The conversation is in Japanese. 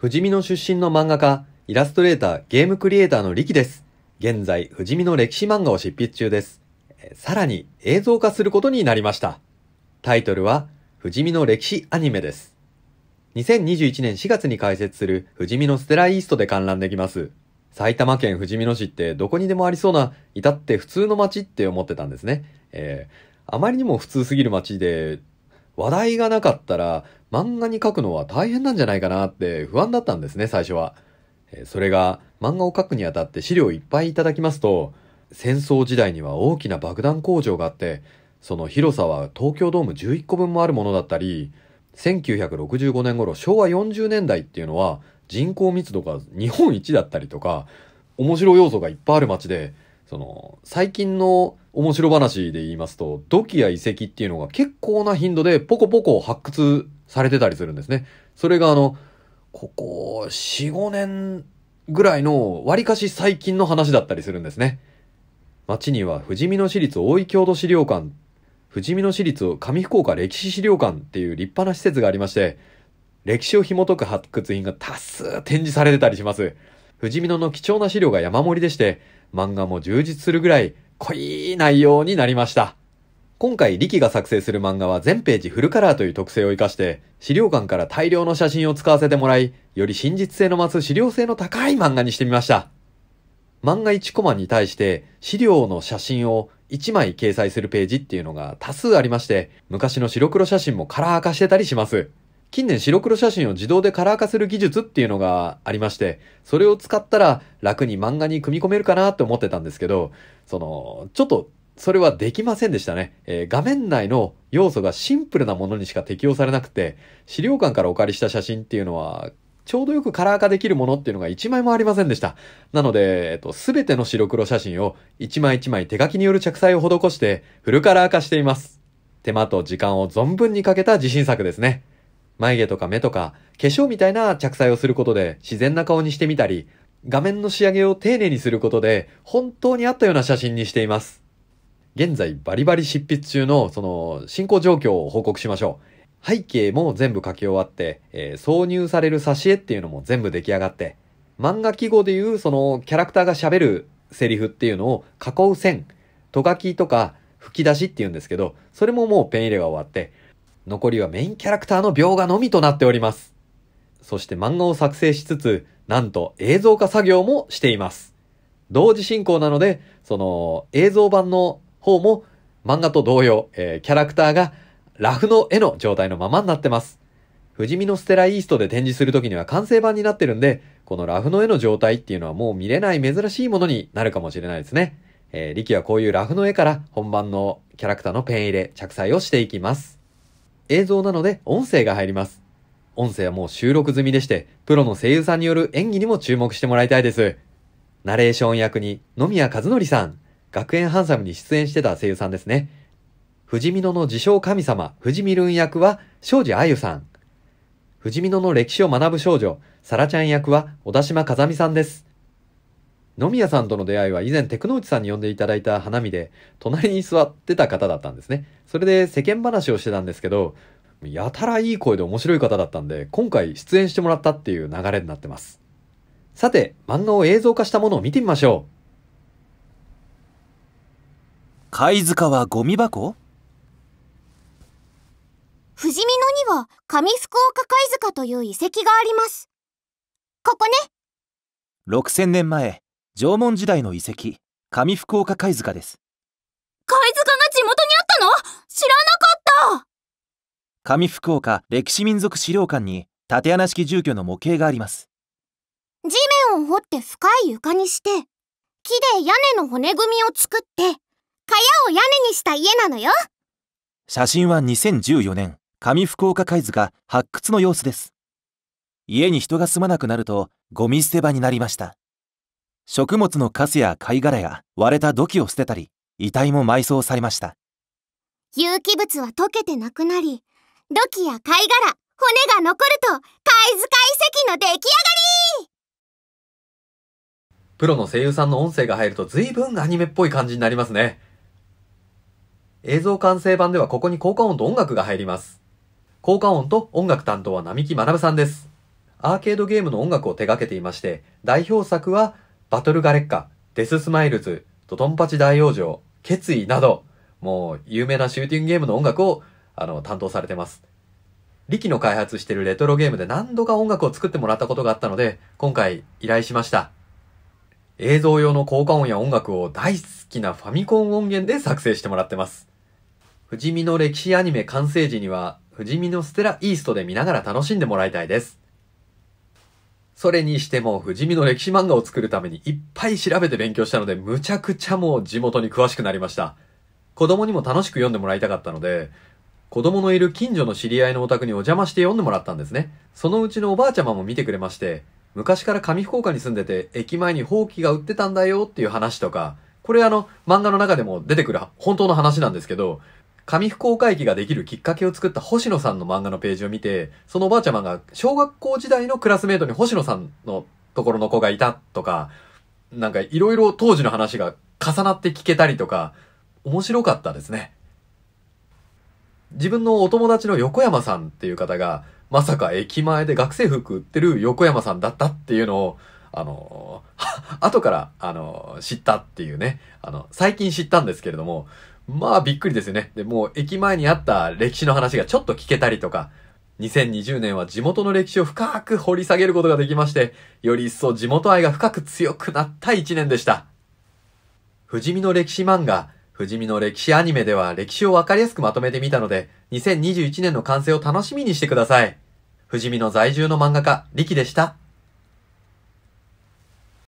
富士見の出身の漫画家、イラストレーター、ゲームクリエイターのリキです。現在、富士見の歴史漫画を執筆中です。さらに映像化することになりました。タイトルは、富士見の歴史アニメです。2021年4月に開設する富士見のステライーストで観覧できます。埼玉県富士見の市ってどこにでもありそうな、至って普通の街って思ってたんですね。えー、あまりにも普通すぎる街で、話題がなかったら漫画に書くのは大変なんじゃないかなって不安だったんですね、最初は。それが漫画を書くにあたって資料いっぱいいただきますと、戦争時代には大きな爆弾工場があって、その広さは東京ドーム11個分もあるものだったり、1965年頃昭和40年代っていうのは人口密度が日本一だったりとか、面白要素がいっぱいある街で、その、最近の面白話で言いますと、土器や遺跡っていうのが結構な頻度でポコポコ発掘されてたりするんですね。それがあの、ここ4、5年ぐらいの割かし最近の話だったりするんですね。町には富士見野市立大井郷土資料館、富士見野市立上福岡歴史資料館っていう立派な施設がありまして、歴史を紐解く発掘品が多数展示されてたりします。富士見野の貴重な資料が山盛りでして、漫画も充実するぐらい濃い内容になりました。今回、力が作成する漫画は全ページフルカラーという特性を活かして、資料館から大量の写真を使わせてもらい、より真実性の増す資料性の高い漫画にしてみました。漫画1コマに対して、資料の写真を1枚掲載するページっていうのが多数ありまして、昔の白黒写真もカラー化してたりします。近年白黒写真を自動でカラー化する技術っていうのがありまして、それを使ったら楽に漫画に組み込めるかなって思ってたんですけど、その、ちょっとそれはできませんでしたね。えー、画面内の要素がシンプルなものにしか適用されなくて、資料館からお借りした写真っていうのは、ちょうどよくカラー化できるものっていうのが一枚もありませんでした。なので、えっと、すべての白黒写真を一枚一枚手書きによる着彩を施してフルカラー化しています。手間と時間を存分にかけた自信作ですね。眉毛とか目とか、化粧みたいな着彩をすることで自然な顔にしてみたり、画面の仕上げを丁寧にすることで、本当にあったような写真にしています。現在バリバリ執筆中のその進行状況を報告しましょう。背景も全部書き終わって、えー、挿入される挿絵っていうのも全部出来上がって、漫画記号でいうそのキャラクターが喋るセリフっていうのを囲う線、とがきとか吹き出しっていうんですけど、それももうペン入れが終わって、残りはメインキャラクターの描画のみとなっております。そして漫画を作成しつつ、なんと映像化作業もしています。同時進行なので、その映像版の方も漫画と同様、えー、キャラクターがラフの絵の状態のままになってます。不死身のステライーストで展示するときには完成版になってるんで、このラフの絵の状態っていうのはもう見れない珍しいものになるかもしれないですね。えー、キはこういうラフの絵から本番のキャラクターのペン入れ、着彩をしていきます。映像なので音声が入ります。音声はもう収録済みでして、プロの声優さんによる演技にも注目してもらいたいです。ナレーション役に野宮和則さん、学園ハンサムに出演してた声優さんですね。藤見野の自称神様、藤見ルン役は庄司あゆさん。藤見野の歴史を学ぶ少女、サラちゃん役は小田島風美さんです。野宮さんとの出会いは以前テクノウチさんに呼んでいただいた花見で、隣に座ってた方だったんですね。それで世間話をしてたんですけど、やたらいい声で面白い方だったんで、今回出演してもらったっていう流れになってます。さて、漫画を映像化したものを見てみましょう。貝塚はゴミ箱富士見野には上福岡貝塚という遺跡があります。ここね。6000年前、縄文時代の遺跡上福岡貝塚です貝塚が地元にあったの知らなかった上福岡歴史民族資料館に縦穴式住居の模型があります地面を掘って深い床にして木で屋根の骨組みを作って蚊帳を屋根にした家なのよ写真は2014年上福岡貝塚発掘の様子です家に人が住まなくなるとゴミ捨て場になりました食物のカスや貝殻や割れた土器を捨てたり遺体も埋葬されました有機物は溶けてなくなり土器や貝殻骨が残ると貝塚遺跡の出来上がりプロの声優さんの音声が入ると随分アニメっぽい感じになりますね映像完成版ではここに効果音と音楽が入ります効果音と音楽担当は並木学さんですアーケードゲームの音楽を手掛けていまして代表作はバトルガレッカ、デススマイルズ、ドドンパチ大王女、決意など、もう有名なシューティングゲームの音楽を、あの、担当されてます。力の開発してるレトロゲームで何度か音楽を作ってもらったことがあったので、今回依頼しました。映像用の効果音や音楽を大好きなファミコン音源で作成してもらってます。富士見の歴史アニメ完成時には、富士見のステライーストで見ながら楽しんでもらいたいです。それにしても、不死身の歴史漫画を作るためにいっぱい調べて勉強したので、むちゃくちゃもう地元に詳しくなりました。子供にも楽しく読んでもらいたかったので、子供のいる近所の知り合いのお宅にお邪魔して読んでもらったんですね。そのうちのおばあちゃまも見てくれまして、昔から上福岡に住んでて、駅前に放棄が売ってたんだよっていう話とか、これあの、漫画の中でも出てくる本当の話なんですけど、紙福公開期ができるきっかけを作った星野さんの漫画のページを見て、そのおばあちゃまが小学校時代のクラスメートに星野さんのところの子がいたとか、なんかいろいろ当時の話が重なって聞けたりとか、面白かったですね。自分のお友達の横山さんっていう方が、まさか駅前で学生服売ってる横山さんだったっていうのを、あの、後から、あの、知ったっていうね、あの、最近知ったんですけれども、まあびっくりですよね。で、もう駅前にあった歴史の話がちょっと聞けたりとか、2020年は地元の歴史を深く掘り下げることができまして、より一層地元愛が深く強くなった一年でした。富士見の歴史漫画、富士見の歴史アニメでは歴史をわかりやすくまとめてみたので、2021年の完成を楽しみにしてください。富士見の在住の漫画家、力でした。